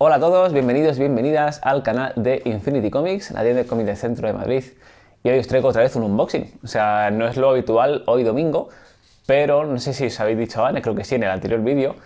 Hola a todos, bienvenidos y bienvenidas al canal de Infinity Comics, la tienda de cómics del centro de Madrid. Y hoy os traigo otra vez un unboxing. O sea, no es lo habitual hoy domingo, pero no sé si os habéis dicho antes, creo que sí, en el anterior vídeo,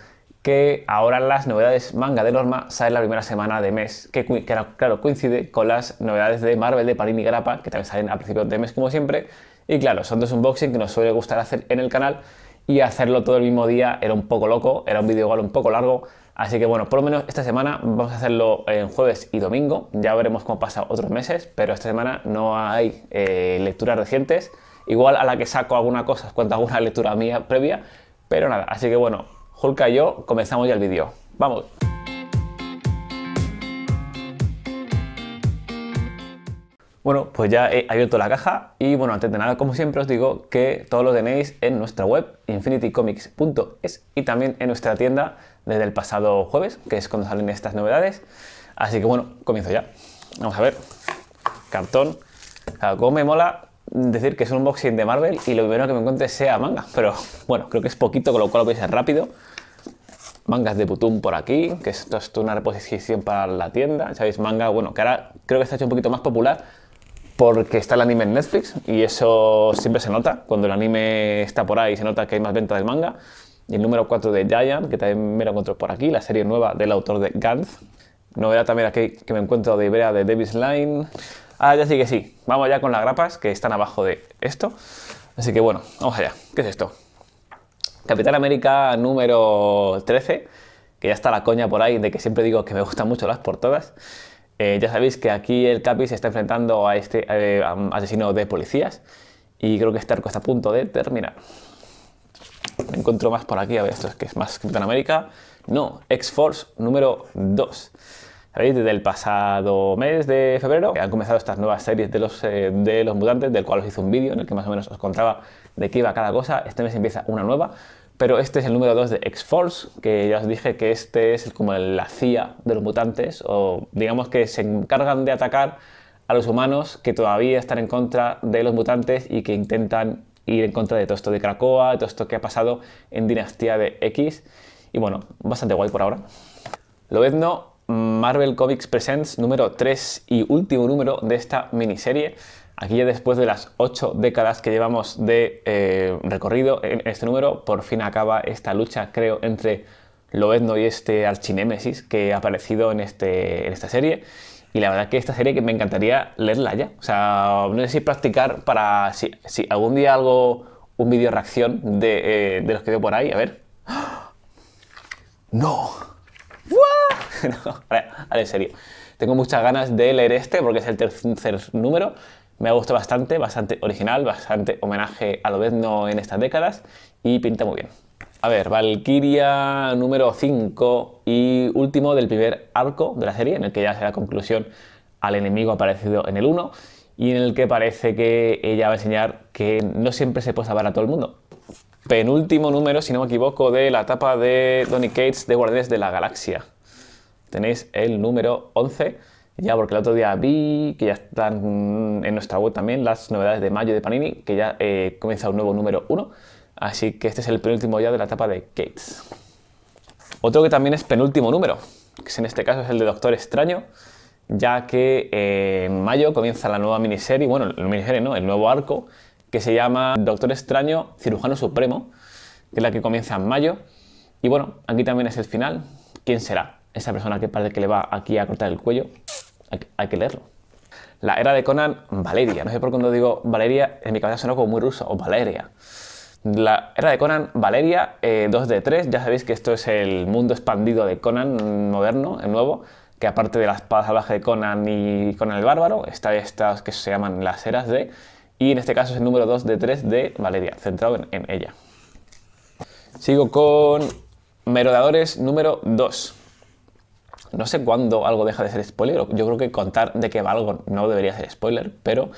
que ahora las novedades manga de Norma salen la primera semana de mes, que, claro, coincide con las novedades de Marvel de y Grappa, que también salen a principios de mes como siempre. Y claro, son dos unboxings que nos suele gustar hacer en el canal y hacerlo todo el mismo día era un poco loco, era un vídeo igual un poco largo, Así que bueno, por lo menos esta semana vamos a hacerlo eh, en jueves y domingo. Ya veremos cómo pasa otros meses, pero esta semana no hay eh, lecturas recientes. Igual a la que saco alguna cosa, cuento alguna lectura mía previa. Pero nada, así que bueno, Julka y yo comenzamos ya el vídeo. ¡Vamos! Bueno, pues ya he abierto la caja y bueno, antes de nada, como siempre os digo que todo lo tenéis en nuestra web infinitycomics.es y también en nuestra tienda desde el pasado jueves, que es cuando salen estas novedades. Así que bueno, comienzo ya. Vamos a ver. Cartón. como me mola decir que es un unboxing de Marvel y lo primero que me encuentre sea manga. Pero bueno, creo que es poquito, con lo cual lo voy a hacer rápido. Mangas de Butum por aquí, que esto es una reposición para la tienda. ¿Sabéis? Manga, bueno, que ahora creo que está hecho un poquito más popular porque está el anime en Netflix y eso siempre se nota. Cuando el anime está por ahí se nota que hay más venta del manga. Y el número 4 de Giant, que también me lo encuentro por aquí, la serie nueva del autor de Gantz. Novedad también aquí que me encuentro de Ibrea de Davis Line. Ah, ya sí que sí. Vamos ya con las grapas que están abajo de esto. Así que bueno, vamos allá. ¿Qué es esto? Capitán América número 13, que ya está la coña por ahí de que siempre digo que me gustan mucho las portadas. todas eh, ya sabéis que aquí el Capi se está enfrentando a este eh, asesino de policías y creo que este arco está a punto de terminar. Me encuentro más por aquí, a ver, esto es que es más Capitán América. No, X-Force número 2. ¿Sabéis? Desde el pasado mes de febrero han comenzado estas nuevas series de los, eh, de los mutantes, del cual os hice un vídeo en el que más o menos os contaba de qué iba cada cosa. Este mes empieza una nueva, pero este es el número 2 de X-Force, que ya os dije que este es como la CIA de los mutantes, o digamos que se encargan de atacar a los humanos que todavía están en contra de los mutantes y que intentan ir en contra de todo esto de Cracoa, todo esto que ha pasado en Dinastía de X. Y bueno, bastante guay por ahora. Loetno Marvel Comics Presents número 3 y último número de esta miniserie. Aquí ya después de las 8 décadas que llevamos de eh, recorrido en este número, por fin acaba esta lucha, creo, entre Loedno y este archinémesis que ha aparecido en, este, en esta serie. Y la verdad que esta serie que me encantaría leerla ya. O sea, no sé si practicar para. Si, algún día hago un vídeo reacción eh, de, los que veo por ahí, a ver. ¡No! no ver, en serio. Tengo muchas ganas de leer este porque es el tercer número. Me ha gustado bastante, bastante original, bastante homenaje a lo vez no en estas décadas y pinta muy bien. A ver, Valkyria número 5 y último del primer arco de la serie, en el que ya se da conclusión al enemigo aparecido en el 1 y en el que parece que ella va a enseñar que no siempre se puede salvar a todo el mundo. Penúltimo número, si no me equivoco, de la etapa de Donny Cates de Guardianes de la Galaxia. Tenéis el número 11, ya porque el otro día vi que ya están en nuestra web también las novedades de mayo de Panini, que ya eh, comienza un nuevo número 1 Así que este es el penúltimo ya de la etapa de Gates. Otro que también es penúltimo número, que en este caso es el de Doctor Extraño, ya que eh, en mayo comienza la nueva miniserie, bueno, la miniserie no, el nuevo arco, que se llama Doctor Extraño, Cirujano Supremo, que es la que comienza en mayo. Y bueno, aquí también es el final. ¿Quién será esa persona que parece que le va aquí a cortar el cuello? Hay que leerlo. La era de Conan, Valeria. No sé por qué cuando digo Valeria, en mi cabeza suena como muy ruso, o Valeria. La era de Conan, Valeria, 2 eh, de 3, ya sabéis que esto es el mundo expandido de Conan moderno, el nuevo, que aparte de la espada salvaje de Conan y Conan el Bárbaro, está estas que se llaman las eras de, y en este caso es el número 2 de 3 de Valeria, centrado en, ella. Sigo con Merodadores número 2. No sé cuándo algo deja de ser spoiler, yo creo que contar de que va algo no debería ser spoiler, pero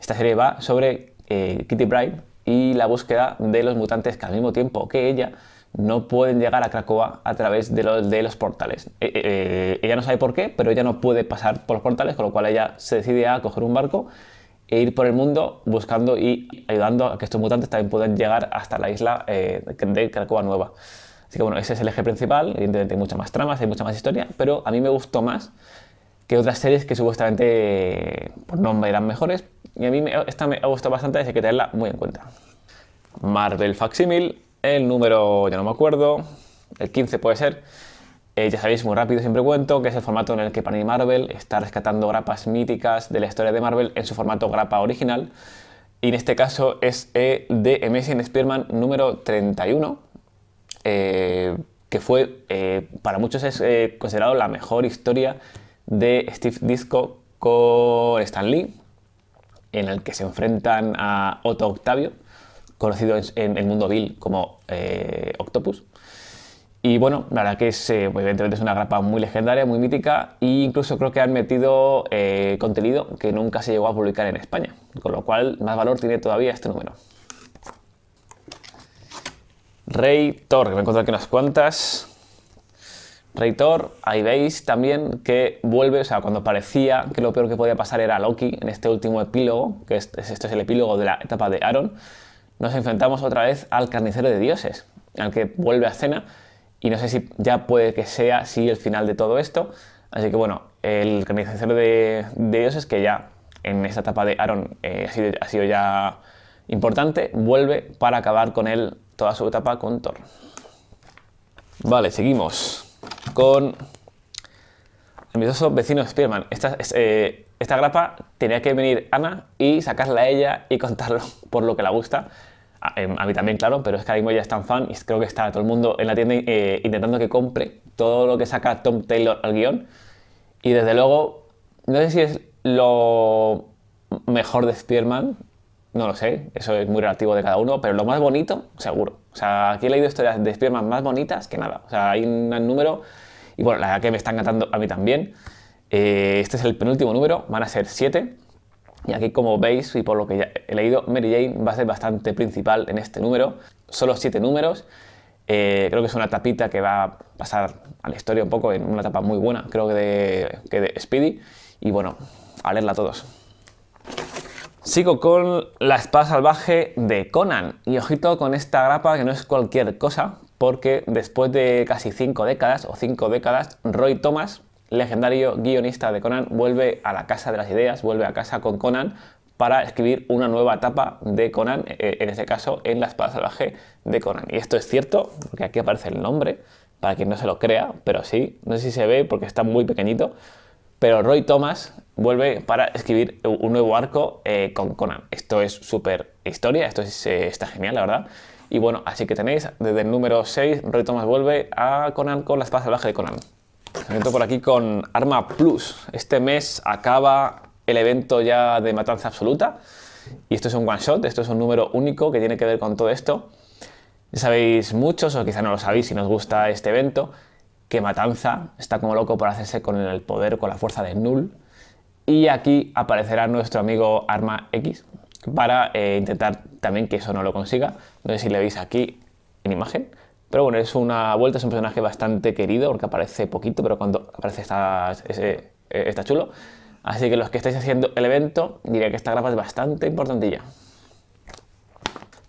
esta serie va sobre eh, Kitty Bride, y la búsqueda de los mutantes que al mismo tiempo que ella no pueden llegar a Cracoa a través de los, de los portales. Eh, eh, eh, ella no sabe por qué, pero ella no puede pasar por los portales, con lo cual ella se decide a coger un barco e ir por el mundo buscando y ayudando a que estos mutantes también puedan llegar hasta la isla de Cracoa Nueva. Así que bueno, ese es el eje principal, evidentemente hay muchas más tramas, hay mucha más historia, pero a mí me gustó más que otras series que supuestamente por nombre eran mejores. Y a mí esta me ha gustado bastante, así que tenerla muy en cuenta. Marvel Facsimil, el número ya no me acuerdo, el 15 puede ser. Eh, ya sabéis, muy rápido siempre cuento, que es el formato en el que Panini Marvel está rescatando grapas míticas de la historia de Marvel en su formato grapa original. Y en este caso es eh, de Amazing Spearman número 31, eh, que fue, para muchos es considerado la mejor historia de Steve Disco con Stan Lee, en el que se enfrentan a Otto Octavio, conocido en, el mundo Bill como eh, Octopus. Y bueno, la verdad que es, eh, evidentemente es una grapa muy legendaria, muy mítica, e incluso creo que han metido eh, contenido que nunca se llegó a publicar en España, con lo cual más valor tiene todavía este número. Rey Thor, que me encontrado aquí unas cuantas. Reitor, ahí veis también que vuelve, o sea, cuando parecía que lo peor que podía pasar era Loki en este último epílogo, que este es el epílogo de la etapa de Aaron, nos enfrentamos otra vez al carnicero de dioses, al que vuelve a escena y no sé si ya puede que sea sí el final de todo esto. Así que bueno, el carnicero de, dioses que ya en esta etapa de Aaron eh, ha sido ya importante, vuelve para acabar con él toda su etapa con Thor. Vale, seguimos con ambicioso vecino Spearman. Eh, esta, grapa tenía que venir Ana y sacarla a ella y contarlo por lo que la gusta. Em, a, mí también, claro, pero es que ahora mismo ella es tan fan y creo que está todo el mundo en la tienda eh, intentando que compre todo lo que saca Tom Taylor al guión. Y desde luego, no sé si es lo mejor de Spearman no lo sé, eso es muy relativo de cada uno, pero lo más bonito, seguro. O sea, aquí he leído historias de Spider-Man más bonitas que nada. O sea, hay un número, y bueno, la que me están encantando a mí también. Eh, este es el penúltimo número, van a ser siete. Y aquí, como veis, y por lo que he leído, Mary Jane va a ser bastante principal en este número. Solo siete números. Eh, creo que es una tapita que va a pasar a la historia un poco, en una etapa muy buena, creo que de, que de Speedy. Y bueno, a leerla a todos. Sigo con la espada salvaje de Conan. Y ojito con esta grapa que no es cualquier cosa, porque después de casi cinco décadas o cinco décadas, Roy Thomas, legendario guionista de Conan, vuelve a la casa de las ideas, vuelve a casa con Conan para escribir una nueva etapa de Conan, eh, en este caso en la espada salvaje de Conan. Y esto es cierto, porque aquí aparece el nombre, para quien no se lo crea, pero sí, no sé si se ve porque está muy pequeñito, pero Roy Thomas vuelve para escribir un nuevo arco eh, con Conan. Esto es súper historia, esto eh, está genial, la verdad. Y bueno, así que tenéis desde el número 6, Roy Thomas vuelve a Conan con la espada salvaje de Conan. Me por aquí con Arma Plus. Este mes acaba el evento ya de Matanza Absoluta. Y esto es un one shot, esto es un número único que tiene que ver con todo esto. Ya sabéis muchos, o quizá no lo sabéis si nos gusta este evento, que Matanza está como loco por hacerse con el poder, con la fuerza de Null. Y aquí aparecerá nuestro amigo Arma X para eh, intentar también que eso no lo consiga. No sé si le veis aquí en imagen. Pero bueno, es una vuelta, es un personaje bastante querido porque aparece poquito, pero cuando aparece está, eh, chulo. Así que los que estáis haciendo el evento, diría que esta grapa es bastante importantilla.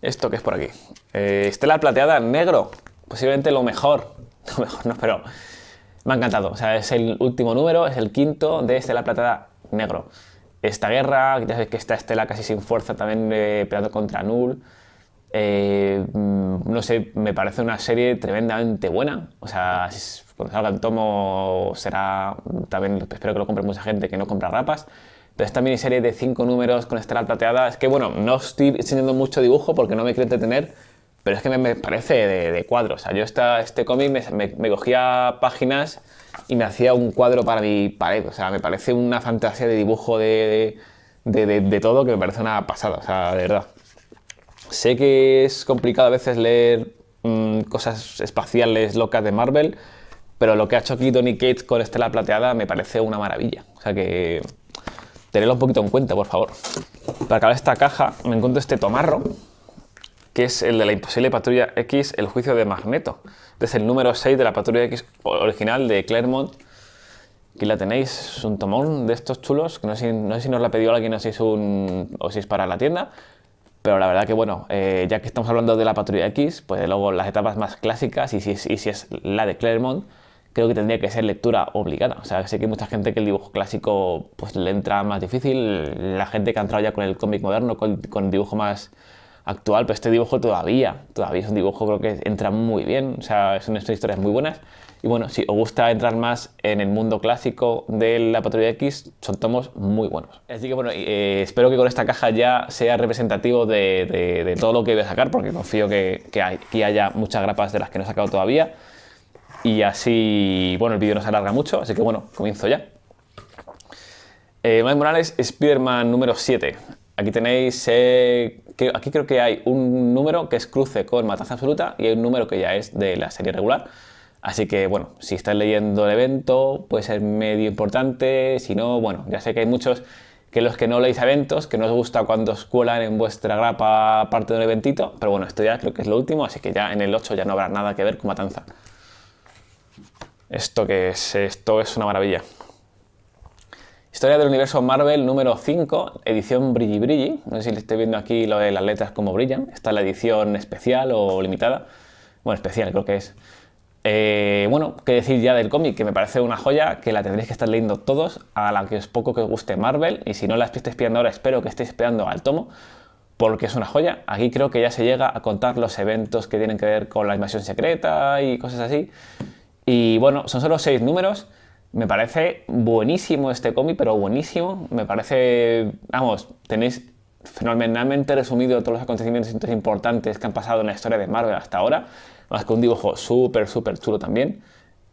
¿Esto que es por aquí? Eh, estela plateada negro posiblemente lo mejor, lo mejor no, pero me ha encantado. O sea, es el último número, es el quinto de Estela plateada Negro. Esta guerra, ya sabéis que está Estela casi sin fuerza también eh, peleando contra Null. Eh, no sé, me parece una serie tremendamente buena. O sea, cuando salga el tomo será también, espero que lo compre mucha gente que no compra rapas. Pero esta serie de cinco números con Estela Plateada, es que bueno, no estoy enseñando mucho dibujo porque no me quiero entretener pero es que me, parece de, de, cuadro. O sea, yo esta, este cómic me, cogía páginas y me hacía un cuadro para mi pared. O sea, me parece una fantasía de dibujo de, de, de todo que me parece una pasada, o sea, de verdad. Sé que es complicado a veces leer mm, cosas espaciales locas de Marvel, pero lo que ha hecho aquí Tony Cates con Estela Plateada me parece una maravilla. O sea que tenedlo un poquito en cuenta, por favor. Para acabar esta caja me encuentro este tomarro, que es el de la imposible patrulla X, el juicio de Magneto. Este es el número 6 de la patrulla X original de Claremont. Aquí la tenéis, es un tomón de estos chulos, no sé, no si nos la pedido alguien o si, es un, o si es para la tienda, pero la verdad que bueno, eh, ya que estamos hablando de la patrulla X, pues luego las etapas más clásicas y si es, y si es la de Claremont, creo que tendría que ser lectura obligada. O sea, sé que hay mucha gente que el dibujo clásico pues le entra más difícil, la gente que ha entrado ya con el cómic moderno, con dibujo más actual, pero este dibujo todavía, todavía es un dibujo creo que entra muy bien, o sea, son historias muy buenas. Y bueno, si os gusta entrar más en el mundo clásico de la Patrulla X, son tomos muy buenos. Así que bueno, eh, espero que con esta caja ya sea representativo de, todo lo que voy a sacar, porque confío que, aquí haya muchas grapas de las que no he sacado todavía. Y así, bueno, el vídeo no se alarga mucho, así que bueno, comienzo ya. Eh, Mike Morales, Spider-Man número 7. Aquí tenéis, eh, aquí creo que hay un número que es cruce con matanza absoluta y hay un número que ya es de la serie regular. Así que bueno, si estáis leyendo el evento, puede ser medio importante, si no, bueno, ya sé que hay muchos que los que no leéis eventos, que no os gusta cuando os cuelan en vuestra grapa parte de un eventito, pero bueno, esto ya creo que es lo último, así que ya en el 8 ya no habrá nada que ver con matanza. Esto que es, esto es una maravilla. Historia del universo Marvel número 5, edición Brilli Brilli. No sé si le estoy viendo aquí lo de las letras como brillan. Está la edición especial o limitada. Bueno, especial creo que es. Eh, bueno, qué decir ya del cómic, que me parece una joya, que la tendréis que estar leyendo todos, a la que os poco que os guste Marvel, y si no la estáis esperando ahora, espero que estéis esperando al tomo, porque es una joya. Aquí creo que ya se llega a contar los eventos que tienen que ver con la invasión secreta y cosas así. Y bueno, son solo seis números, me parece buenísimo este cómic, pero buenísimo. Me parece, vamos, tenéis fenomenalmente resumido todos los acontecimientos importantes que han pasado en la historia de Marvel hasta ahora. Más que un dibujo súper, súper chulo también.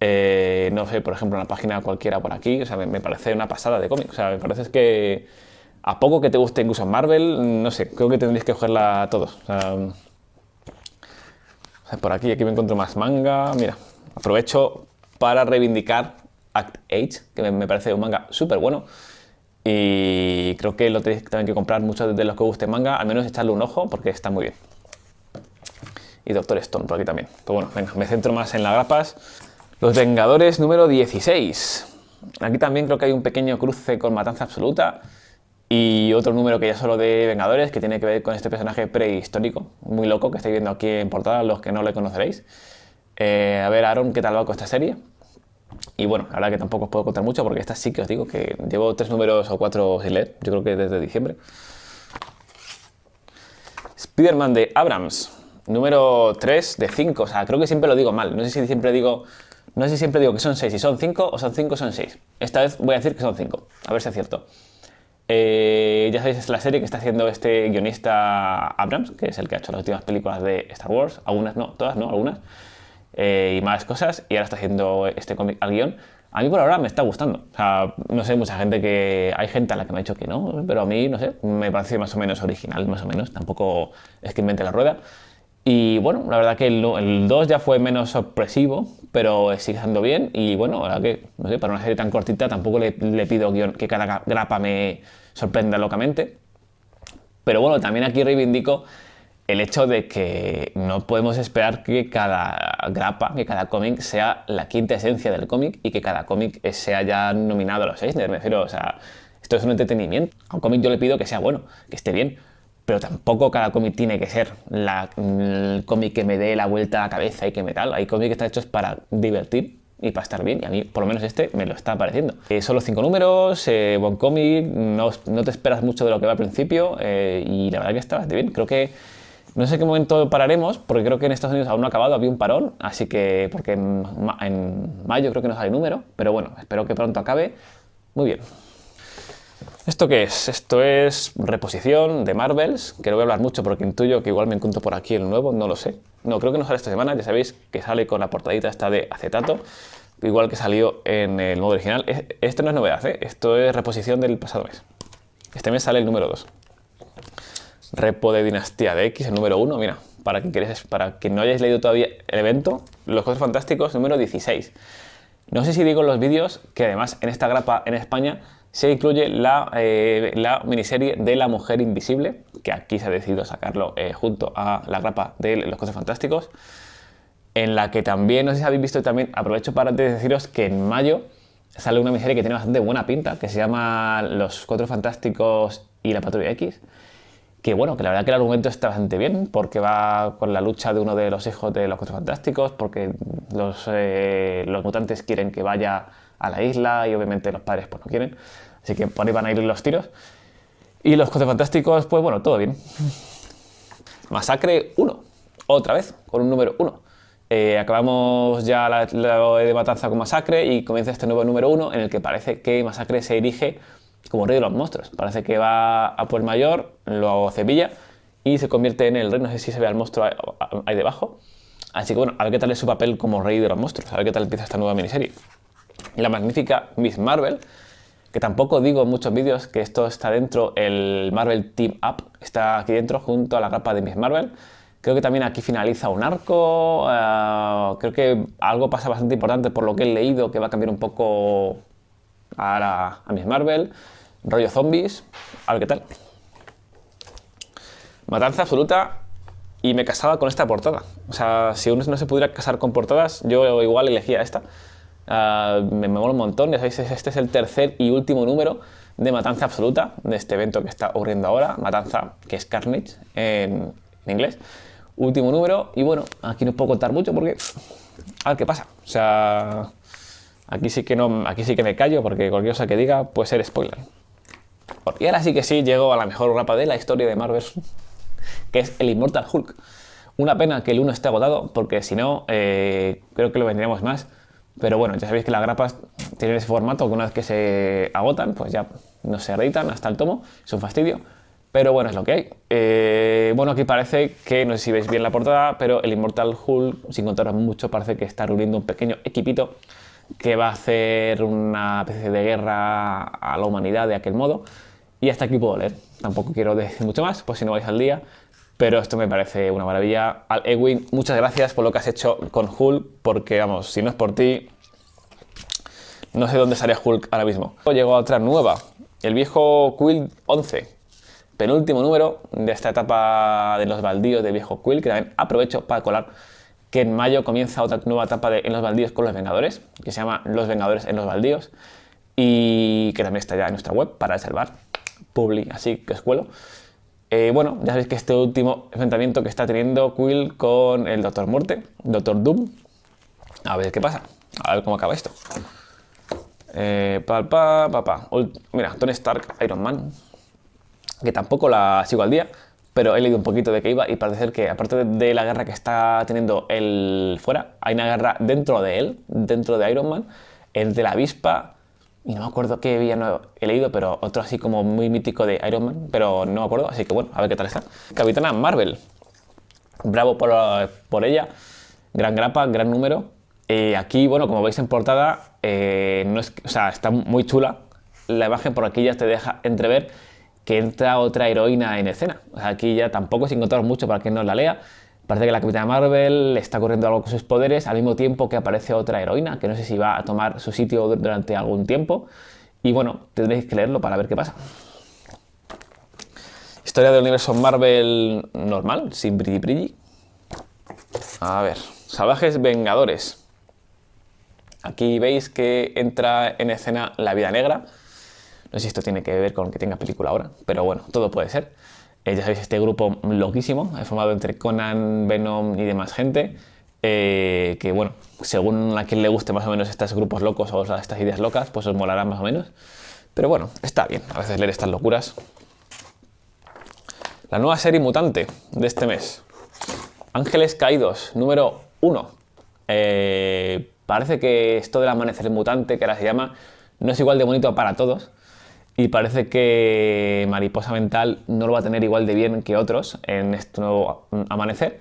Eh, no sé, por ejemplo, en la página cualquiera por aquí. O sea, me, parece una pasada de cómic. O sea, me parece que a poco que te guste incluso Marvel, no sé, creo que tendréis que cogerla a todos. O sea, por aquí, aquí me encuentro más manga. Mira, aprovecho para reivindicar Act Age, que me parece un manga súper bueno. Y creo que lo tenéis también que comprar muchos de los que guste manga, al menos echarle un ojo porque está muy bien. Y Doctor Stone por aquí también. Pero pues bueno, venga, me centro más en las grapas. Los Vengadores número 16. Aquí también creo que hay un pequeño cruce con Matanza Absoluta y otro número que ya solo de Vengadores, que tiene que ver con este personaje prehistórico, muy loco, que estáis viendo aquí en portada, los que no le conoceréis. Eh, a ver, Aaron, ¿qué tal va con esta serie? Y bueno, la verdad que tampoco os puedo contar mucho porque esta sí que os digo que llevo tres números o cuatro sin yo creo que desde diciembre. Spider-Man de Abrams, número 3 de 5, o sea, creo que siempre lo digo mal, no sé si siempre digo, no sé si siempre digo que son seis y son 5 o son 5 son 6. Esta vez voy a decir que son 5, a ver si es cierto. Eh, ya sabéis, es la serie que está haciendo este guionista Abrams, que es el que ha hecho las últimas películas de Star Wars, algunas no, todas no, algunas. Eh, y más cosas, y ahora está haciendo este cómic al guión. A mí por ahora me está gustando. no sé, mucha gente que. Hay gente a la que me ha dicho que no, pero a mí, no sé, me parece más o menos original, más o menos. Tampoco es que invente la rueda. Y bueno, la verdad que el, 2 ya fue menos sorpresivo, pero sigue estando bien. Y bueno, ahora que, no sé, para una serie tan cortita tampoco le, le pido que cada grapa me sorprenda locamente. Pero bueno, también aquí reivindico el hecho de que no podemos esperar que cada grapa, que cada cómic sea la quinta esencia del cómic y que cada cómic sea ya nominado a los Eisner, me refiero, o sea, esto es un entretenimiento. A un cómic yo le pido que sea bueno, que esté bien, pero tampoco cada cómic tiene que ser la, el cómic que me dé la vuelta a la cabeza y que me tal. Hay cómics que están hechos para divertir y para estar bien, y a mí por lo menos este me lo está pareciendo. Eh, son los cinco números, eh, buen cómic, no, no, te esperas mucho de lo que va al principio eh, y la verdad que está bastante bien. Creo que no sé qué momento pararemos, porque creo que en Estados Unidos aún no ha acabado, había un parón, así que, porque en, mayo creo que no sale número, pero bueno, espero que pronto acabe. Muy bien. ¿Esto qué es? Esto es reposición de Marvels, que no voy a hablar mucho porque intuyo que igual me encuentro por aquí el nuevo, no lo sé. No, creo que no sale esta semana, ya sabéis que sale con la portadita esta de acetato, igual que salió en el modo original. E, esto no es novedad, ¿eh? esto es reposición del pasado mes. Este mes sale el número 2. Repo de Dinastía de X, el número 1. Mira, para que, para no hayáis leído todavía el evento, Los Cuatro Fantásticos número 16. No sé si digo en los vídeos que además en esta grapa en España se incluye la, eh, miniserie de La Mujer Invisible, que aquí se ha decidido sacarlo eh, junto a la grapa de Los Cuatro Fantásticos, en la que también, no sé si habéis visto, también aprovecho para deciros que en mayo sale una miniserie que tiene bastante buena pinta, que se llama Los Cuatro Fantásticos y la Patrulla X que bueno, que la verdad que el argumento está bastante bien, porque va con la lucha de uno de los hijos de los Cuatro Fantásticos, porque los, eh, los mutantes quieren que vaya a la isla y obviamente los padres pues no quieren, así que por ahí van a ir los tiros. Y los Cuatro Fantásticos, pues bueno, todo bien. Masacre 1, otra vez, con un número 1. Eh, acabamos ya la, de Matanza con Masacre y comienza este nuevo número 1 en el que parece que Masacre se erige como rey de los monstruos. Parece que va a por mayor, lo Sevilla y se convierte en el rey. No sé si se ve al monstruo ahí, debajo. Así que bueno, a ver qué tal es su papel como rey de los monstruos, a ver qué tal empieza esta nueva miniserie. La magnífica Miss Marvel, que tampoco digo en muchos vídeos que esto está dentro, el Marvel Team Up está aquí dentro junto a la capa de Miss Marvel. Creo que también aquí finaliza un arco, eh, creo que algo pasa bastante importante por lo que he leído que va a cambiar un poco Ahora a Miss Marvel, rollo zombies, a ver qué tal. Matanza absoluta y me casaba con esta portada. O sea, si uno no se pudiera casar con portadas, yo igual elegía esta. Ah, me, mola un montón, ya sabéis, este es el tercer y último número de Matanza Absoluta, de este evento que está ocurriendo ahora, Matanza, que es Carnage en, en inglés. Último número, y bueno, aquí no puedo contar mucho porque a ver qué pasa. O sea, Aquí sí que no, aquí sí que me callo porque cualquier cosa que diga puede ser spoiler. Y ahora sí que sí llego a la mejor grapa de la historia de Marvel, que es el Immortal Hulk. Una pena que el 1 esté agotado, porque si no, eh, creo que lo vendríamos más. Pero bueno, ya sabéis que las grapas tienen ese formato que una vez que se agotan, pues ya no se reeditan hasta el tomo, es un fastidio. Pero bueno, es lo que hay. Eh, bueno, aquí parece que, no sé si veis bien la portada, pero el Immortal Hulk, sin contaros mucho, parece que está reuniendo un pequeño equipito que va a hacer una especie de guerra a la humanidad de aquel modo. Y hasta aquí puedo leer. Tampoco quiero decir mucho más, pues si no vais al día. Pero esto me parece una maravilla. Al Ewin, muchas gracias por lo que has hecho con Hulk, porque vamos, si no es por ti, no sé dónde estaría Hulk ahora mismo. Llegó otra nueva, el viejo Quill 11, penúltimo número de esta etapa de los baldíos del viejo Quill, que también aprovecho para colar que en mayo comienza otra nueva etapa de En los Baldíos con los Vengadores, que se llama Los Vengadores en los Baldíos, y que también está ya en nuestra web para reservar, Publi, así que os cuelo. Eh, bueno, ya sabéis que este último enfrentamiento que está teniendo Quill con el Doctor Morte Doctor Doom, a ver qué pasa, a ver cómo acaba esto. Eh, mira, Tony Stark, Iron Man, que tampoco la sigo al día, pero he leído un poquito de que iba y parece ser que aparte de la guerra que está teniendo él fuera, hay una guerra dentro de él, dentro de Iron Man, el de la avispa, y no me acuerdo qué villano he leído, pero otro así como muy mítico de Iron Man, pero no me acuerdo, así que bueno, a ver qué tal está. Capitana Marvel, bravo por, ella, gran grapa, gran número. Eh, aquí, bueno, como veis en portada, eh, no está muy chula. La imagen por aquí ya te deja entrever que entra otra heroína en escena. aquí ya tampoco se encontraron mucho para quien no la lea. Parece que la Capitana Marvel está corriendo algo con sus poderes al mismo tiempo que aparece otra heroína, que no sé si va a tomar su sitio durante algún tiempo. Y bueno, tendréis que leerlo para ver qué pasa. Historia del universo Marvel normal, sin brilli brilli. A ver, Salvajes Vengadores. Aquí veis que entra en escena la vida negra no sé si esto tiene que ver con que tenga película ahora, pero bueno, todo puede ser. Eh, ya sabéis, este grupo loquísimo, formado entre Conan, Venom y demás gente, eh, que bueno, según a quien le guste más o menos estos grupos locos o estas ideas locas, pues os molará más o menos. Pero bueno, está bien a veces leer estas locuras. La nueva serie mutante de este mes. Ángeles Caídos, número 1. Eh, parece que esto del amanecer mutante, que ahora se llama, no es igual de bonito para todos, y parece que Mariposa Mental no lo va a tener igual de bien que otros en este nuevo amanecer.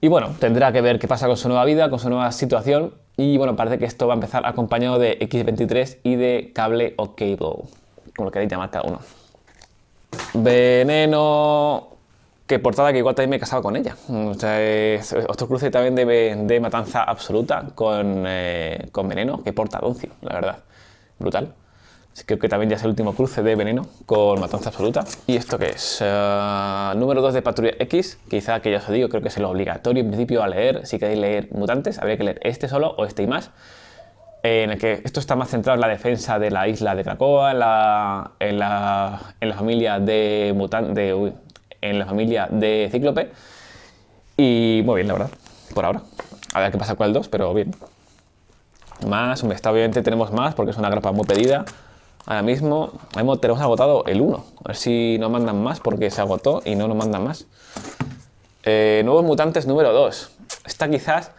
Y bueno, tendrá que ver qué pasa con su nueva vida, con su nueva situación. Y bueno, parece que esto va a empezar acompañado de X23 y de cable o cable, como lo queréis llamar cada uno. Veneno. Qué portada que igual también me he casado con ella. O sea, otro cruce también de, matanza absoluta con, Veneno, eh, con veneno. Qué la verdad. Brutal. Creo que también ya es el último cruce de Veneno con Matanza Absoluta. ¿Y esto qué es? Eh, número 2 de Patrulla X, quizá que ya os digo, creo que es el obligatorio en principio a leer. Si queréis leer Mutantes, habría que leer este solo o este y más. En el que esto está más centrado en la defensa de la isla de Cracoa, en la, en la, en la familia de Mutante, en la familia de Cíclope. Y muy bien, la verdad, por ahora. A ver qué pasa con el 2, pero bien. Más, está, obviamente tenemos más porque es una grapa muy pedida. Ahora mismo hemos, tenemos agotado el 1. A ver si nos mandan más porque se agotó y no nos mandan más. Eh, nuevos mutantes número 2. Esta quizás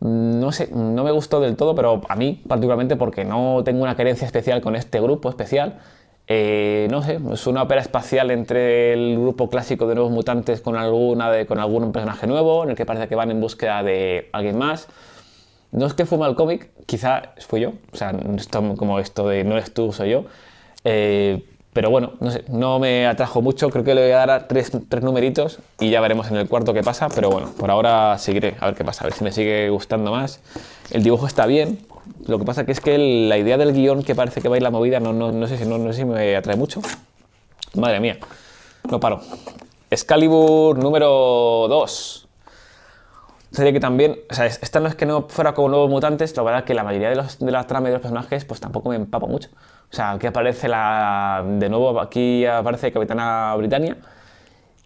mm, no sé, no me gustó del todo, pero a mí particularmente porque no tengo una querencia especial con este grupo especial. Eh, no sé, es una ópera espacial entre el grupo clásico de nuevos mutantes con alguna de, con algún personaje nuevo, en el que parece que van en búsqueda de alguien más. No es que fue mal cómic, quizá fue yo, o sea, esto, como esto de no es tú, soy yo. Eh, pero bueno, no sé, no me atrajo mucho, creo que le voy a dar a tres, numeritos y ya veremos en el cuarto qué pasa, pero bueno, por ahora seguiré, a ver qué pasa, a ver si me sigue gustando más. El dibujo está bien, lo que pasa que es que la idea del guión que parece que va a ir la movida, no, no, sé, si, no, no sé si me atrae mucho. Madre mía, no paro. Excalibur número 2 sería que también, o sea, esta no es que no fuera como nuevos mutantes, la verdad que la mayoría de, los, de las tramas de los personajes, pues tampoco me empapo mucho. O sea, aquí aparece la, de nuevo, aquí aparece Capitana Britannia.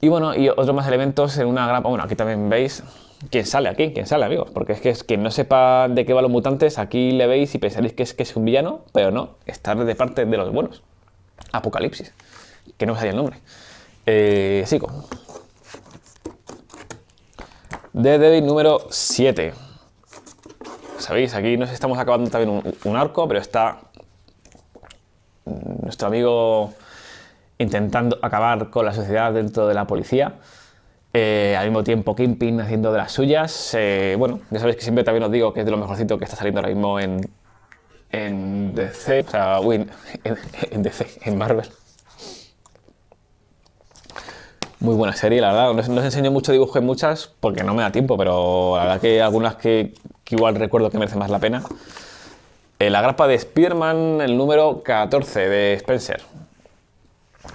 Y bueno, y otros más elementos en una gran, bueno, aquí también veis quién sale aquí, quién sale, amigos, porque es que es quien no sepa de qué va los mutantes, aquí le veis y pensaréis que es que es un villano, pero no, está de parte de los buenos. Apocalipsis, que no me salía el nombre. Eh, sigo de David número 7. Sabéis, aquí nos estamos acabando también un, arco, pero está nuestro amigo intentando acabar con la sociedad dentro de la policía. Eh, al mismo tiempo, Kingpin haciendo de las suyas. Eh, bueno, ya sabéis que siempre también os digo que es de lo mejorcito que está saliendo ahora mismo en, en DC, o sea, win, en DC, en Marvel muy buena serie, la verdad. No os, enseño mucho dibujo en muchas porque no me da tiempo, pero la verdad que hay algunas que, igual recuerdo que merecen más la pena. Eh, la grapa de Spearman, el número 14 de Spencer.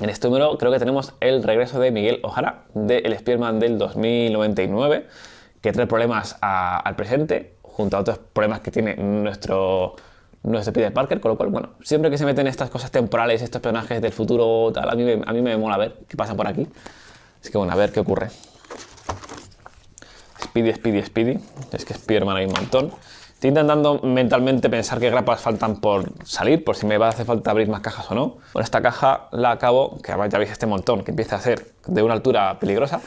En este número creo que tenemos el regreso de Miguel Ojara, del El Spearman del 2099, que trae problemas al presente, junto a otros problemas que tiene nuestro, nuestro Peter Parker, con lo cual, bueno, siempre que se meten estas cosas temporales, estos personajes del futuro, a mí, a mí me mola ver qué pasa por aquí. Es que bueno, a ver qué ocurre. Speedy, Speedy, Speedy. Es que Spiderman hay un montón. Estoy intentando mentalmente pensar qué grapas faltan por salir, por si me va a hacer falta abrir más cajas o no. Bueno, esta caja la acabo, que además ya veis este montón, que empieza a ser de una altura peligrosa.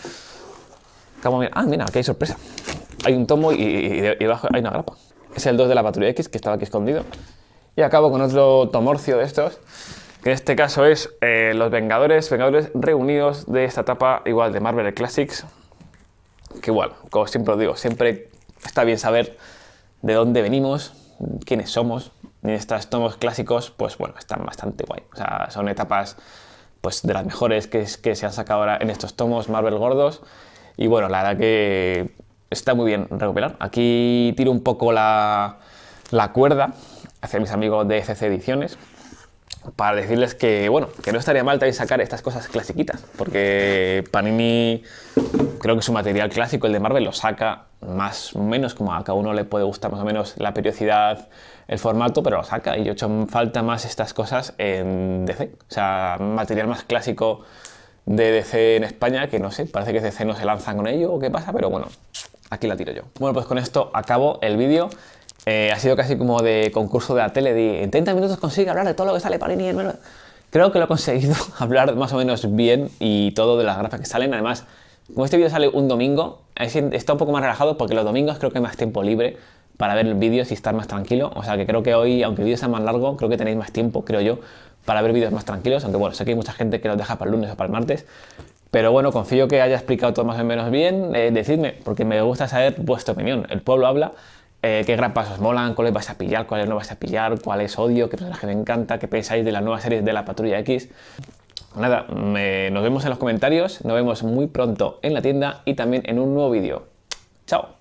Acabo, mirar, ah, mira, aquí hay sorpresa. Hay un tomo y, y debajo hay una grapa. Es el 2 de la patrulla X, que estaba aquí escondido. Y acabo con otro tomorcio de estos en este caso es eh, los Vengadores, Vengadores reunidos de esta etapa igual de Marvel Classics, que igual, como siempre os digo, siempre está bien saber de dónde venimos, quiénes somos, y estos tomos clásicos, pues bueno, están bastante guay, o sea, son etapas pues de las mejores que, se han sacado ahora en estos tomos Marvel gordos, y bueno, la verdad que está muy bien recuperar. Aquí tiro un poco la, la cuerda hacia mis amigos de CC Ediciones, para decirles que, bueno, que no estaría mal también sacar estas cosas clasiquitas, porque Panini, creo que su material clásico, el de Marvel, lo saca más o menos, como a cada uno le puede gustar más o menos la periodicidad, el formato, pero lo saca, y yo he hecho falta más estas cosas en DC, o sea, material más clásico de DC en España, que no sé, parece que DC no se lanzan con ello o qué pasa, pero bueno, aquí la tiro yo. Bueno, pues con esto acabo el vídeo. Eh, ha sido casi como de concurso de la tele, de en 30 minutos consigue hablar de todo lo que sale para Panini. Creo que lo he conseguido hablar más o menos bien y todo de las gráficas que salen. Además, como este vídeo sale un domingo, está un poco más relajado porque los domingos creo que hay más tiempo libre para ver vídeos y estar más tranquilo. O sea que creo que hoy, aunque el vídeo sea más largo, creo que tenéis más tiempo, creo yo, para ver vídeos más tranquilos. Aunque bueno, sé que hay mucha gente que los deja para el lunes o para el martes. Pero bueno, confío que haya explicado todo más o menos bien. Eh, decidme, porque me gusta saber vuestra opinión. El pueblo habla eh, qué grapas os molan, cuáles vas a pillar, cuáles no vas a pillar, cuáles odio, qué personaje me encanta, qué pensáis de la nueva serie de la Patrulla X. Nada, nos vemos en los comentarios, nos vemos muy pronto en la tienda y también en un nuevo vídeo. ¡Chao!